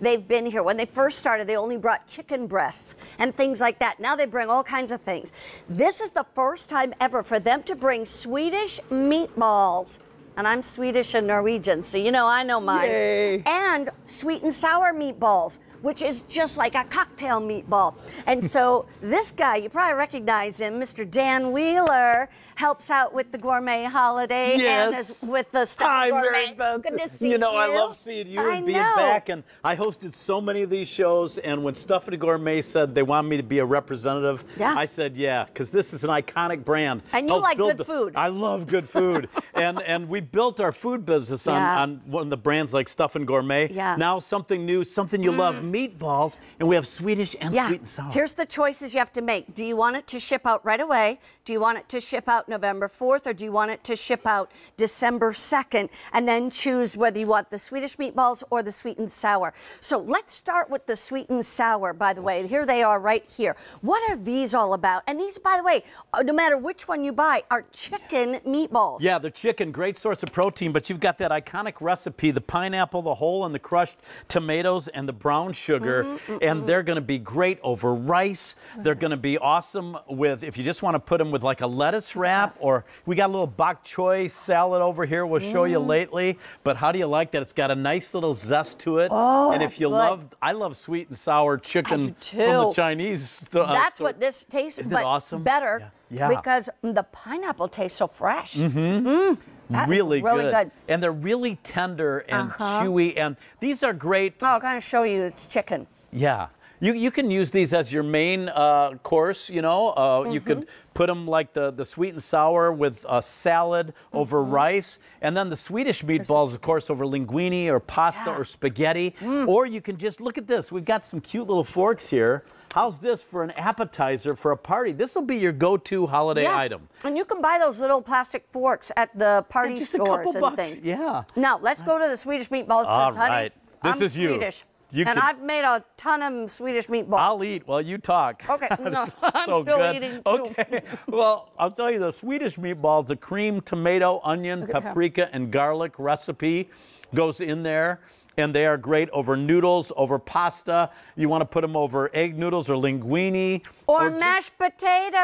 They've been here. When they first started, they only brought chicken breasts and things like that. Now they bring all kinds of things. This is the first time ever for them to bring Swedish meatballs and I'm Swedish and Norwegian, so you know I know mine. Yay. And sweet and sour meatballs, which is just like a cocktail meatball. And so this guy, you probably recognize him, Mr. Dan Wheeler, helps out with the gourmet holiday yes. and with the stuff. Hi, gourmet. Mary Good to see you. Know, you know, I love seeing you I and being know. back. And I hosted so many of these shows. And when Stephanie Gourmet said they wanted me to be a representative, yeah. I said yeah, because this is an iconic brand. And you like good food. I love good food. and and we built our food business on, yeah. on one of the brands like Stuff and Gourmet. Yeah. Now something new, something you mm. love, meatballs, and we have Swedish and yeah. sweet and sour. Here's the choices you have to make. Do you want it to ship out right away? Do you want it to ship out November 4th or do you want it to ship out December 2nd? And then choose whether you want the Swedish meatballs or the sweet and sour. So let's start with the sweet and sour, by the way. Here they are right here. What are these all about? And these, by the way, uh, no matter which one you buy, are chicken meatballs. Yeah, the chicken, great source source of protein, but you've got that iconic recipe the pineapple, the whole, and the crushed tomatoes and the brown sugar. Mm-hmm, mm-hmm. And they're going to be great over rice. They're going to be awesome with, if you just want to put them with like a lettuce wrap, or we got a little bok choy salad over here we'll show you mm-hmm. lately. But how do you like that? It's got a nice little zest to it. Oh, and if you good. love, I love sweet and sour chicken from the Chinese st- uh, That's uh, what this tastes Isn't but awesome? better yeah. Yeah. because the pineapple tastes so fresh. Mm-hmm. Mm really, really good. good. And they're really tender and uh-huh. chewy. And these are great. Oh, I'll kind of show you. It's chicken. Yeah. You, you can use these as your main uh, course, you know. Uh, mm-hmm. You could mm-hmm. put them like the, the sweet and sour with a salad mm-hmm. over rice. And then the Swedish meatballs, of course, over linguine or pasta yeah. or spaghetti. Mm. Or you can just look at this. We've got some cute little forks here. How's this for an appetizer for a party? This will be your go-to holiday yeah. item. And you can buy those little plastic forks at the party and stores and bucks. things. Yeah. Now let's go to the Swedish meatballs because, honey, this I'm is Swedish. You. You and could- I've made a ton of Swedish meatballs. I'll eat while you talk. Okay, no, I'm so still good. eating too. Okay, well, I'll tell you the Swedish meatballs, the cream, tomato, onion, paprika, and garlic recipe goes in there and they are great over noodles, over pasta. You want to put them over egg noodles or linguine. Or, or mashed potatoes.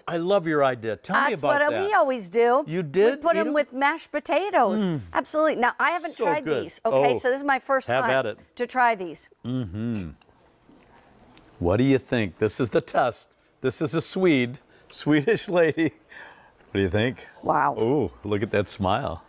Oh, I love your idea. Tell That's me about that. That's what we always do. You did? We put them, them, with mashed potatoes. Mm. Absolutely. Now, I haven't so tried good. these, okay? Oh, so this is my first time to try these. Mm-hmm. What do you think? This is the test. This is a Swede, Swedish lady. What do you think? Wow. Oh, look at that smile.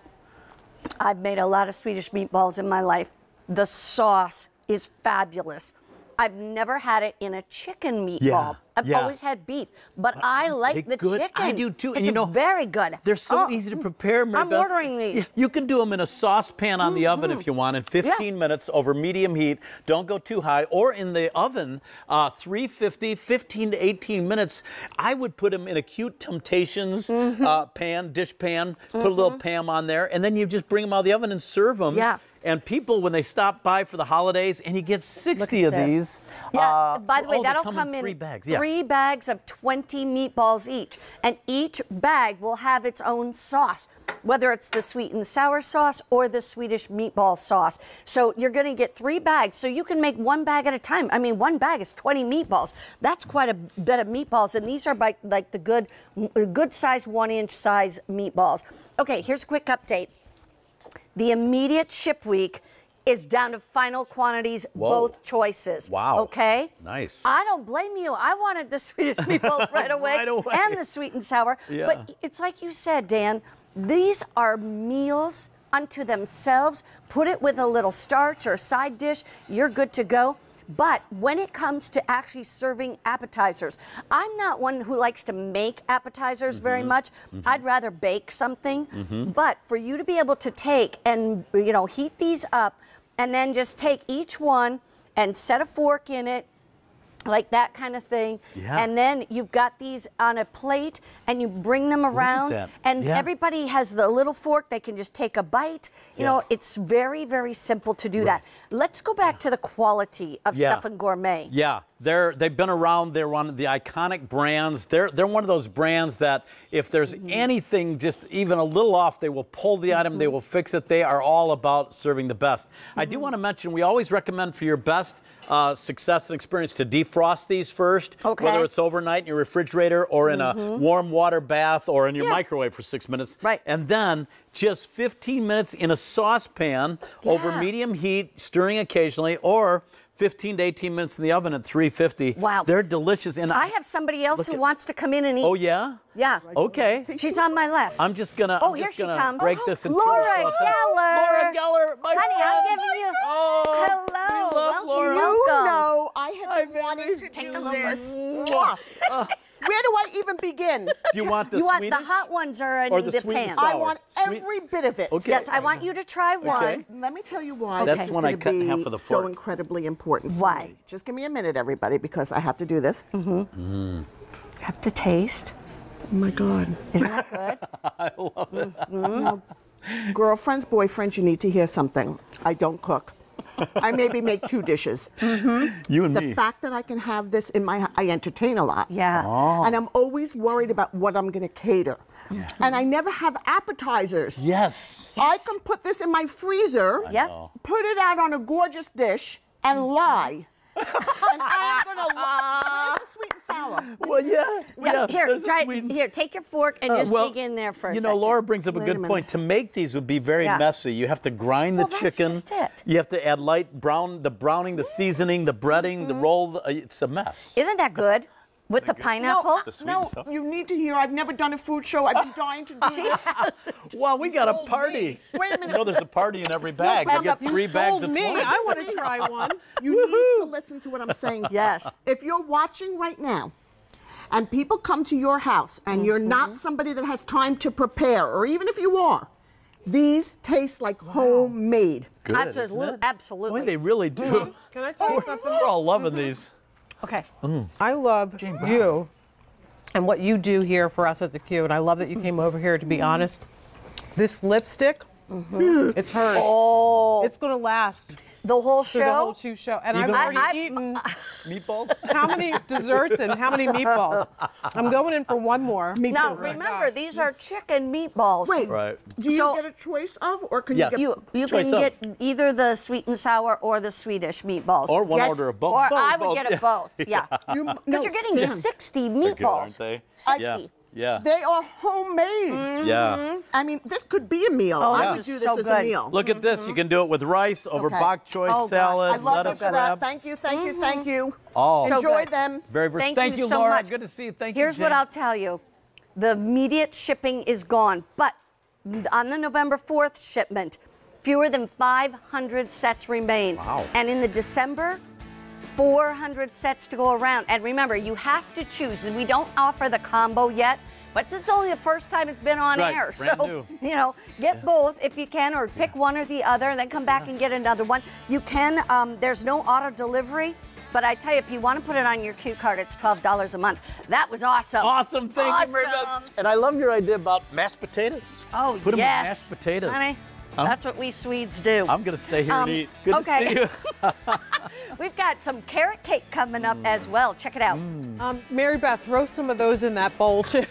I've made a lot of Swedish meatballs in my life. The sauce is fabulous. I've never had it in a chicken meatball. Yeah, I've yeah. always had beef, but uh, I like the good. chicken. I do too. It's and you know, very good. They're so oh, easy to mm. prepare. I'm ordering these. You can do them in a saucepan on mm-hmm. the oven if you want in 15 yeah. minutes over medium heat. Don't go too high, or in the oven, uh, 350, 15 to 18 minutes. I would put them in a cute Temptations mm-hmm. uh, pan, dish pan. Put mm-hmm. a little mm-hmm. Pam on there, and then you just bring them out of the oven and serve them. Yeah. And people, when they stop by for the holidays, and you get 60 of this. these. Yeah, uh, by the oh, way, that'll come, come in three bags. Yeah. Three bags of 20 meatballs each. And each bag will have its own sauce, whether it's the sweet and sour sauce or the Swedish meatball sauce. So you're going to get three bags. So you can make one bag at a time. I mean, one bag is 20 meatballs. That's quite a bit of meatballs. And these are by, like the good, good size, one inch size meatballs. Okay, here's a quick update. The immediate ship week is down to final quantities, Whoa. both choices. Wow. Okay? Nice. I don't blame you. I wanted the sweet and me both right away, right away and the sweet and sour. Yeah. But it's like you said, Dan, these are meals unto themselves. Put it with a little starch or side dish, you're good to go. But when it comes to actually serving appetizers, I'm not one who likes to make appetizers mm -hmm. very much. Mm -hmm. I'd rather bake something. Mm -hmm. But for you to be able to take and you know heat these up and then just take each one and set a fork in it like that kind of thing. Yeah. And then you've got these on a plate and you bring them around and yeah. everybody has the little fork they can just take a bite. You yeah. know, it's very very simple to do right. that. Let's go back to the quality of stuff and gourmet. Yeah they're they've been around. They're one of the iconic brands. They're they're one of those brands that if there's mm-hmm. anything just even a little off, they will pull the mm-hmm. item. They mm-hmm. will fix it. They are all about serving the best. Mm-hmm. I do mm-hmm. want to mention we always recommend for your best uh, success and experience to defrost these first, okay. whether it's overnight in your refrigerator or in mm-hmm. a warm water bath or in your yeah. microwave for six minutes. Right. And then just 15 minutes in a saucepan yeah. over medium heat, stirring occasionally, or 15 to 18 minutes in the oven at 350. Wow. They're delicious. And I have somebody else who at, wants to come in and eat. Oh, yeah? Yeah. Okay. She's on my left. I'm just going to Oh, I'm here she comes. break this into Laura Geller. Laura Geller, my Honey, friend. I'm giving you. Oh, hello. We love well, Laura. You know I have been wanting to take do a this. Where do I even begin? Do you want the you want the hot ones are in Or the the, sweet and sour? I want Sweet- every bit of it. Okay. Yes, I want you to try one. Okay. Let me tell you why That's I gonna cut in half be of the so incredibly important. for Why? me. Just give me a minute, everybody, because I have to do this. Mm-hmm. Mm. Have to taste. Oh my God. Isn't that good? Mm-hmm. Girlfriends, boyfriends, you need to hear something. I don't cook. I maybe make two dishes. Mm-hmm. You and the me. The fact that I can have this in my, I entertain a lot. Yeah. Oh. And I'm always worried about what I'm going to cater. Yeah. And I never have appetizers. Yes. I can put this in my freezer. Yeah. Put it out on a gorgeous dish and mm-hmm. lie and I'm gonna. sweet and sour? Well, yeah. Yeah, here, try, sweet- here, take your fork and Uh, just well, dig in there first. You know, second. Laura brings up a Wait a good point. To make these would be very Yeah. messy. You have to grind Well, the that's chicken. just it. You have to add light brown, the browning, the seasoning, the breading, the mm-hmm. roll. the- uh, It's a mess. Isn't that good? With the pineapple? The sweet no, stuff? you need to hear. I've never done a food show. I've been dying to do this. Well, we got a party. me. Wait a minute. You know, there's a party in every bag. You get three bags of me. I want to try one. You need to listen to what I'm saying. Yes. If you're watching right now, and people come to your house, and you're mm-hmm. not somebody that has time to prepare, or even if you are, these taste like homemade. Good, isn't Absolutely. Boy, Absolutely. they really do. Can I tell you something? We're all loving mm-hmm. these. Okay. Mm. I love you and what you do here for us at the queue. and I love that you came over here. To be mm-hmm. honest, this lipstick, mm-hmm. it's hers. Oh. It's gonna last. The whole show. The whole two show, and Even I've already I, eaten uh, meatballs. How many desserts and how many meatballs? I'm going in for one more. Me now remember, these are chicken meatballs. Wait, right? Do you so, get a choice of, or can yeah. you get you you can of. get either the sweet and sour or the Swedish meatballs, or one order of both. Or both, I would both. get yeah. both. Yeah, because you, no, you're getting 60 meatballs. Good, 60. Yeah. Yeah. They are homemade. Mm-hmm. Yeah. I mean, this could be a meal. Oh, I would do this so as a good. meal. Look at this. You mm-hmm. can do it with rice over Okay. bok choy Oh, gosh. I love lettuce this wrap. Thank you, thank you, thank mm-hmm. you. Oh. So Enjoy good. them. Very very. Thank, you, so Laura. much. Good to see you. Thank Here's you. what I'll tell you. The immediate shipping is gone, but on the November 4th shipment, fewer than 500 sets remain. Wow. And in the December 400 sets to go around. And remember, you have to choose. We don't offer the combo yet, but this is only the first time it's been on right, air. So, you know, get yeah. both if you can, or pick yeah. one or the other, and then come back yeah. and get another one. You can, um, there's no auto delivery. But I tell you, if you want to put it on your cue card, it's $12 a month. That was awesome. Awesome. Thank awesome. you very And I love your idea about mashed potatoes. Oh, put yes. Put them in mashed potatoes. Honey. That's what we Swedes do. I'm going to stay here um, and eat. Good okay. to see you. We've got some carrot cake coming up mm. as well. Check it out. Mm. Um, Mary Beth, throw some of those in that bowl too.